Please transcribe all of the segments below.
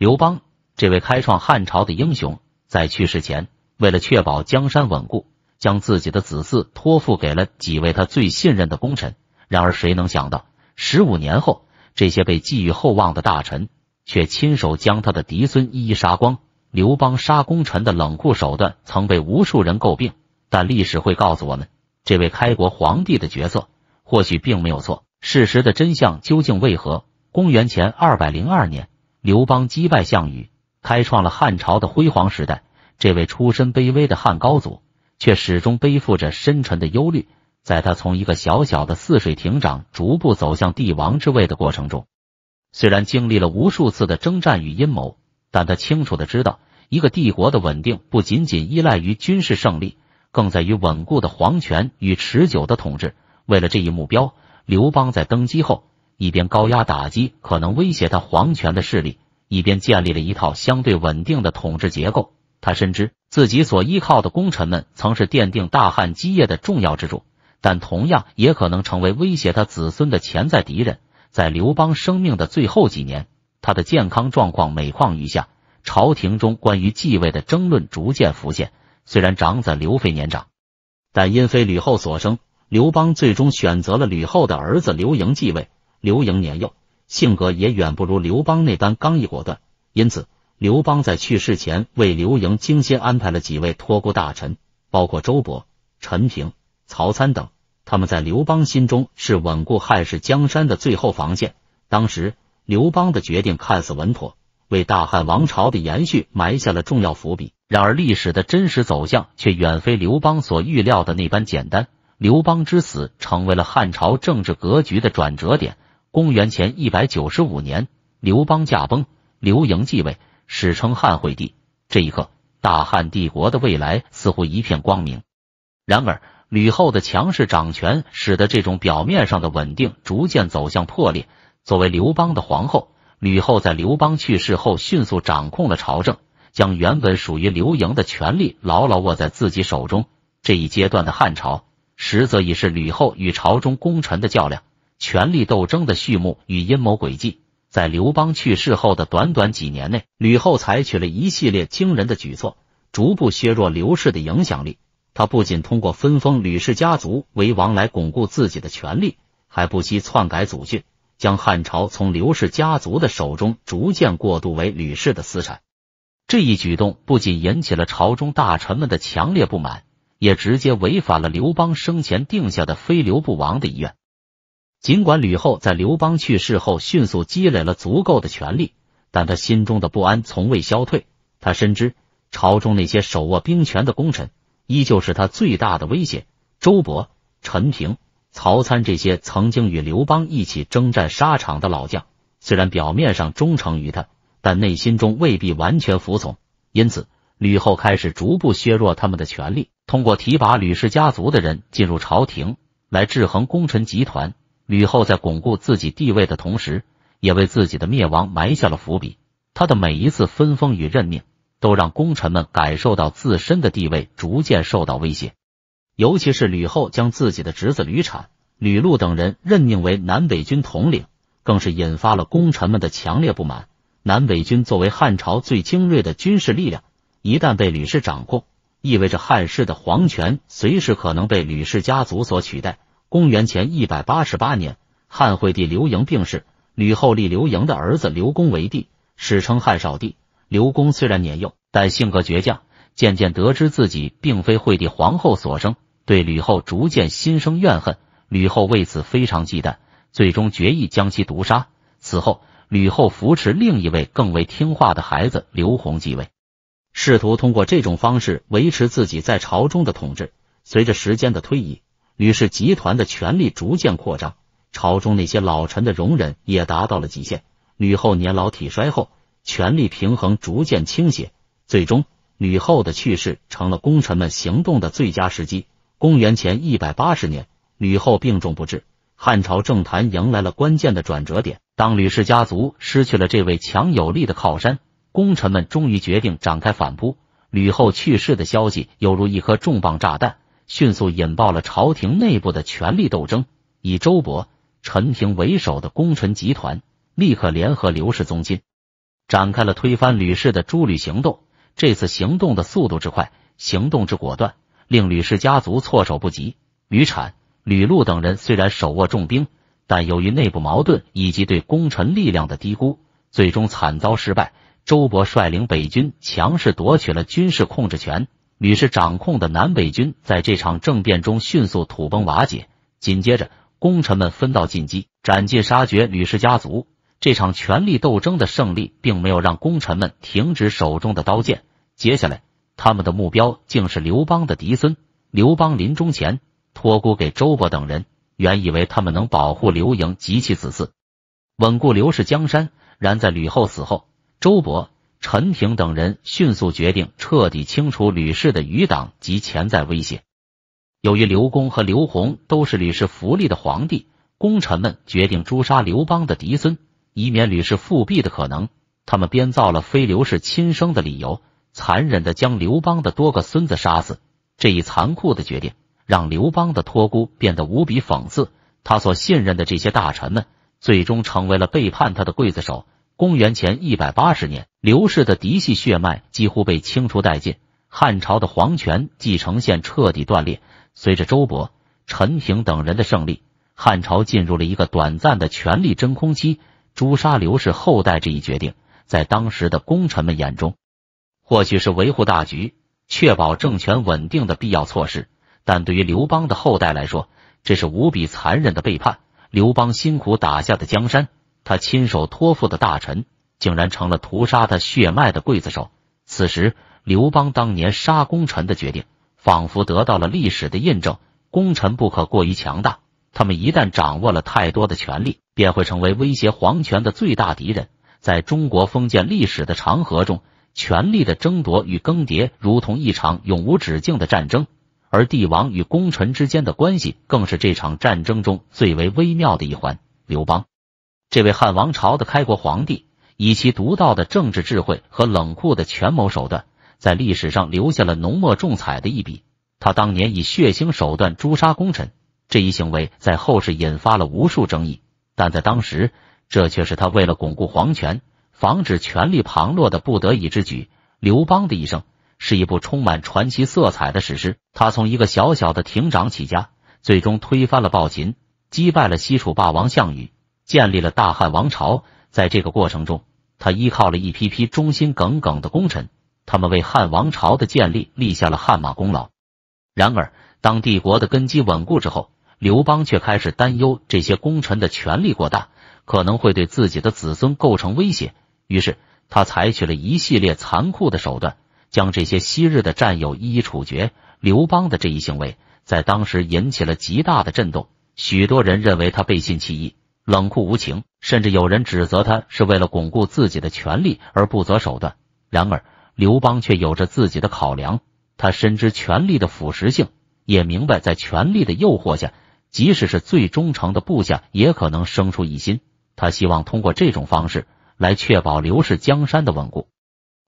刘邦这位开创汉朝的英雄，在去世前，为了确保江山稳固，将自己的子嗣托付给了几位他最信任的功臣。然而，谁能想到，十五年后，这些被寄予厚望的大臣，却亲手将他的嫡孙一一杀光。刘邦杀功臣的冷酷手段，曾被无数人诟病，但历史会告诉我们，这位开国皇帝的角色，或许并没有错。事实的真相究竟为何？公元前二百零二年。刘邦击败项羽，开创了汉朝的辉煌时代。这位出身卑微的汉高祖，却始终背负着深沉的忧虑。在他从一个小小的泗水亭长，逐步走向帝王之位的过程中，虽然经历了无数次的征战与阴谋，但他清楚的知道，一个帝国的稳定不仅仅依赖于军事胜利，更在于稳固的皇权与持久的统治。为了这一目标，刘邦在登基后。一边高压打击可能威胁他皇权的势力，一边建立了一套相对稳定的统治结构。他深知自己所依靠的功臣们曾是奠定大汉基业的重要支柱，但同样也可能成为威胁他子孙的潜在敌人。在刘邦生命的最后几年，他的健康状况每况愈下，朝廷中关于继位的争论逐渐浮现。虽然长子刘飞年长，但因非吕后所生，刘邦最终选择了吕后的儿子刘盈继位。刘盈年幼，性格也远不如刘邦那般刚毅果断，因此刘邦在去世前为刘盈精心安排了几位托孤大臣，包括周勃、陈平、曹参等。他们在刘邦心中是稳固汉室江山的最后防线。当时刘邦的决定看似稳妥，为大汉王朝的延续埋下了重要伏笔。然而，历史的真实走向却远非刘邦所预料的那般简单。刘邦之死成为了汉朝政治格局的转折点。公元前一百九十五年，刘邦驾崩，刘盈继位，史称汉惠帝。这一刻，大汉帝国的未来似乎一片光明。然而，吕后的强势掌权，使得这种表面上的稳定逐渐走向破裂。作为刘邦的皇后，吕后在刘邦去世后迅速掌控了朝政，将原本属于刘盈的权力牢牢握在自己手中。这一阶段的汉朝，实则已是吕后与朝中功臣的较量。权力斗争的序幕与阴谋诡计，在刘邦去世后的短短几年内，吕后采取了一系列惊人的举措，逐步削弱刘氏的影响力。他不仅通过分封吕氏家族为王来巩固自己的权力，还不惜篡改祖训，将汉朝从刘氏家族的手中逐渐过渡为吕氏的私产。这一举动不仅引起了朝中大臣们的强烈不满，也直接违反了刘邦生前定下的“非刘不王”的遗愿。尽管吕后在刘邦去世后迅速积累了足够的权力，但她心中的不安从未消退。她深知朝中那些手握兵权的功臣依旧是他最大的威胁。周勃、陈平、曹参这些曾经与刘邦一起征战沙场的老将，虽然表面上忠诚于他，但内心中未必完全服从。因此，吕后开始逐步削弱他们的权力，通过提拔吕氏家族的人进入朝廷来制衡功臣集团。吕后在巩固自己地位的同时，也为自己的灭亡埋下了伏笔。她的每一次分封与任命，都让功臣们感受到自身的地位逐渐受到威胁。尤其是吕后将自己的侄子吕产、吕禄等人任命为南北军统领，更是引发了功臣们的强烈不满。南北军作为汉朝最精锐的军事力量，一旦被吕氏掌控，意味着汉室的皇权随时可能被吕氏家族所取代。公元前一百八十八年，汉惠帝刘盈病逝，吕后立刘盈的儿子刘恭为帝，史称汉少帝。刘恭虽然年幼，但性格倔强，渐渐得知自己并非惠帝皇后所生，对吕后逐渐心生怨恨。吕后为此非常忌惮，最终决意将其毒杀。此后，吕后扶持另一位更为听话的孩子刘弘继位，试图通过这种方式维持自己在朝中的统治。随着时间的推移，吕氏集团的权力逐渐扩张，朝中那些老臣的容忍也达到了极限。吕后年老体衰后，权力平衡逐渐倾斜，最终吕后的去世成了功臣们行动的最佳时机。公元前一百八十年，吕后病重不治，汉朝政坛迎来了关键的转折点。当吕氏家族失去了这位强有力的靠山，功臣们终于决定展开反扑。吕后去世的消息犹如一颗重磅炸弹。迅速引爆了朝廷内部的权力斗争，以周勃、陈平为首的功臣集团立刻联合刘氏宗亲，展开了推翻吕氏的诸吕行动。这次行动的速度之快，行动之果断，令吕氏家族措手不及。吕产、吕禄等人虽然手握重兵，但由于内部矛盾以及对功臣力量的低估，最终惨遭失败。周勃率领北军强势夺取了军事控制权。吕氏掌控的南北军在这场政变中迅速土崩瓦解，紧接着功臣们分道进击，斩尽杀绝吕氏家族。这场权力斗争的胜利，并没有让功臣们停止手中的刀剑。接下来，他们的目标竟是刘邦的嫡孙。刘邦临终前托孤给周勃等人，原以为他们能保护刘盈及其子嗣，稳固刘氏江山。然在吕后死后，周勃。陈平等人迅速决定彻底清除吕氏的余党及潜在威胁。由于刘公和刘宏都是吕氏福利的皇帝，功臣们决定诛杀刘邦的嫡孙，以免吕氏复辟的可能。他们编造了非刘氏亲生的理由，残忍的将刘邦的多个孙子杀死。这一残酷的决定让刘邦的托孤变得无比讽刺。他所信任的这些大臣们，最终成为了背叛他的刽子手。公元前一百八十年，刘氏的嫡系血脉几乎被清除殆尽，汉朝的皇权继承线彻底断裂。随着周勃、陈平等人的胜利，汉朝进入了一个短暂的权力真空期。诛杀刘氏后代这一决定，在当时的功臣们眼中，或许是维护大局、确保政权稳定的必要措施；但对于刘邦的后代来说，这是无比残忍的背叛。刘邦辛苦打下的江山。他亲手托付的大臣，竟然成了屠杀他血脉的刽子手。此时，刘邦当年杀功臣的决定，仿佛得到了历史的印证。功臣不可过于强大，他们一旦掌握了太多的权力，便会成为威胁皇权的最大敌人。在中国封建历史的长河中，权力的争夺与更迭，如同一场永无止境的战争。而帝王与功臣之间的关系，更是这场战争中最为微妙的一环。刘邦。这位汉王朝的开国皇帝，以其独到的政治智慧和冷酷的权谋手段，在历史上留下了浓墨重彩的一笔。他当年以血腥手段诛杀功臣，这一行为在后世引发了无数争议，但在当时，这却是他为了巩固皇权、防止权力旁落的不得已之举。刘邦的一生是一部充满传奇色彩的史诗，他从一个小小的亭长起家，最终推翻了暴秦，击败了西楚霸王项羽。建立了大汉王朝，在这个过程中，他依靠了一批批忠心耿耿的功臣，他们为汉王朝的建立立下了汗马功劳。然而，当帝国的根基稳固之后，刘邦却开始担忧这些功臣的权力过大，可能会对自己的子孙构成威胁。于是，他采取了一系列残酷的手段，将这些昔日的战友一一处决。刘邦的这一行为在当时引起了极大的震动，许多人认为他背信弃义。冷酷无情，甚至有人指责他是为了巩固自己的权力而不择手段。然而，刘邦却有着自己的考量，他深知权力的腐蚀性，也明白在权力的诱惑下，即使是最忠诚的部下也可能生出疑心。他希望通过这种方式来确保刘氏江山的稳固，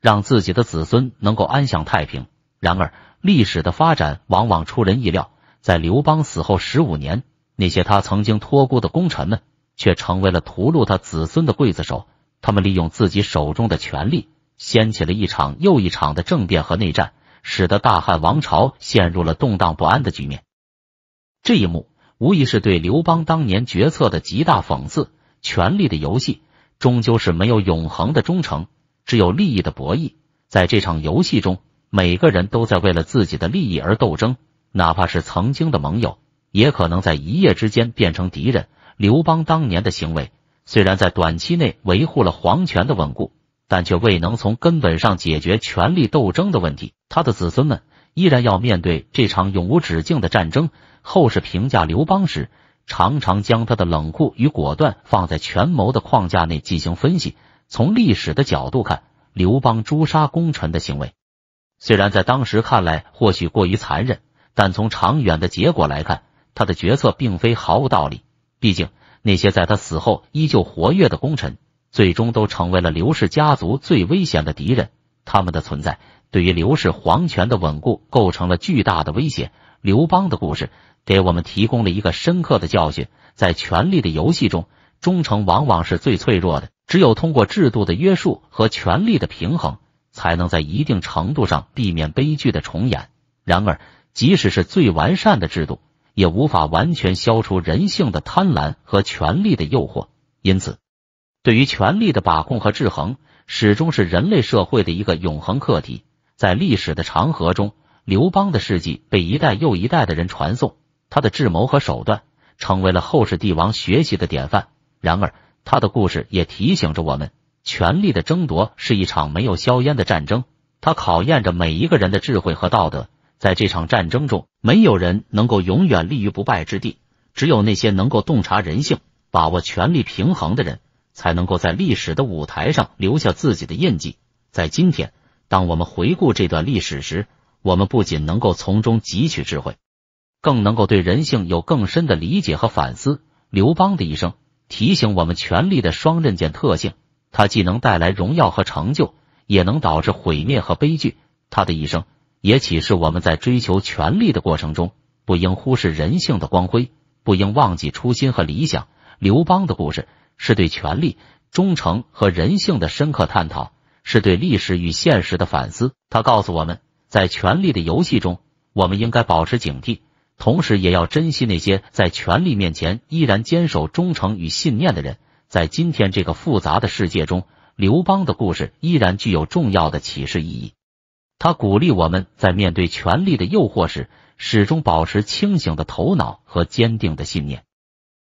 让自己的子孙能够安享太平。然而，历史的发展往往出人意料，在刘邦死后十五年，那些他曾经托孤的功臣们。却成为了屠戮他子孙的刽子手。他们利用自己手中的权力，掀起了一场又一场的政变和内战，使得大汉王朝陷入了动荡不安的局面。这一幕无疑是对刘邦当年决策的极大讽刺。权力的游戏终究是没有永恒的忠诚，只有利益的博弈。在这场游戏中，每个人都在为了自己的利益而斗争，哪怕是曾经的盟友，也可能在一夜之间变成敌人。刘邦当年的行为虽然在短期内维护了皇权的稳固，但却未能从根本上解决权力斗争的问题。他的子孙们依然要面对这场永无止境的战争。后世评价刘邦时，常常将他的冷酷与果断放在权谋的框架内进行分析。从历史的角度看，刘邦诛杀功臣的行为，虽然在当时看来或许过于残忍，但从长远的结果来看，他的决策并非毫无道理。毕竟，那些在他死后依旧活跃的功臣，最终都成为了刘氏家族最危险的敌人。他们的存在，对于刘氏皇权的稳固构成了巨大的威胁。刘邦的故事，给我们提供了一个深刻的教训：在权力的游戏中，忠诚往往是最脆弱的。只有通过制度的约束和权力的平衡，才能在一定程度上避免悲剧的重演。然而，即使是最完善的制度，也无法完全消除人性的贪婪和权力的诱惑，因此，对于权力的把控和制衡，始终是人类社会的一个永恒课题。在历史的长河中，刘邦的事迹被一代又一代的人传颂，他的智谋和手段成为了后世帝王学习的典范。然而，他的故事也提醒着我们，权力的争夺是一场没有硝烟的战争，它考验着每一个人的智慧和道德。在这场战争中，没有人能够永远立于不败之地。只有那些能够洞察人性、把握权力平衡的人，才能够在历史的舞台上留下自己的印记。在今天，当我们回顾这段历史时，我们不仅能够从中汲取智慧，更能够对人性有更深的理解和反思。刘邦的一生提醒我们，权力的双刃剑特性，它既能带来荣耀和成就，也能导致毁灭和悲剧。他的一生。也启示我们在追求权力的过程中，不应忽视人性的光辉，不应忘记初心和理想。刘邦的故事是对权力、忠诚和人性的深刻探讨，是对历史与现实的反思。他告诉我们在权力的游戏中，我们应该保持警惕，同时也要珍惜那些在权力面前依然坚守忠诚与信念的人。在今天这个复杂的世界中，刘邦的故事依然具有重要的启示意义。他鼓励我们在面对权力的诱惑时，始终保持清醒的头脑和坚定的信念。